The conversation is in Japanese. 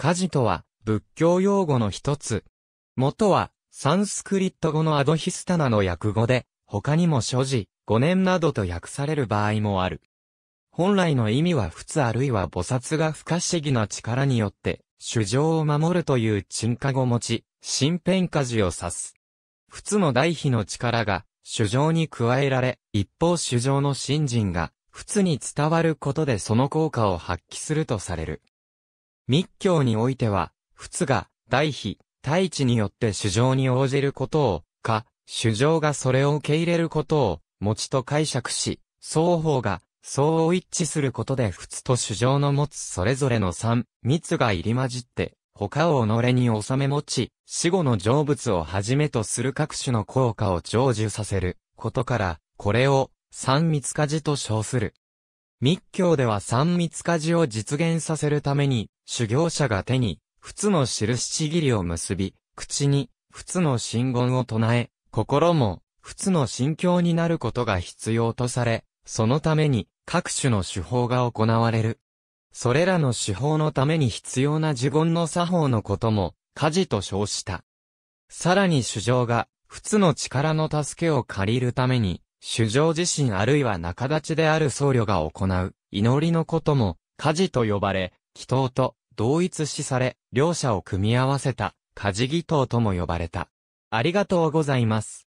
火事とは、仏教用語の一つ。元は、サンスクリット語のアドヒスタナの訳語で、他にも所持、五年などと訳される場合もある。本来の意味は仏あるいは菩薩が不可思議な力によって、主情を守るという沈下語持ち、新辺。火事を指す。仏の代比の力が、主情に加えられ、一方主情の信心が、仏に伝わることでその効果を発揮するとされる。密教においては、仏が、大悲、大地によって主情に応じることを、か、主情がそれを受け入れることを、持と解釈し、双方が、相応一致することで仏と主情の持つそれぞれの三、密が入り混じって、他を己に収め持ち、死後の成仏をはじめとする各種の効果を成就させることから、これを三密家事と称する。密教では三密家事を実現させるために、修行者が手に、仏の印ちぎりを結び、口に、仏の真言を唱え、心も、仏の心境になることが必要とされ、そのために、各種の手法が行われる。それらの手法のために必要な呪言の作法のことも、家事と称した。さらに主上が、仏の力の助けを借りるために、主上自身あるいは仲立ちである僧侶が行う、祈りのことも、家事と呼ばれ、祈祷と同一視され、両者を組み合わせた、家事祈祷とも呼ばれた。ありがとうございます。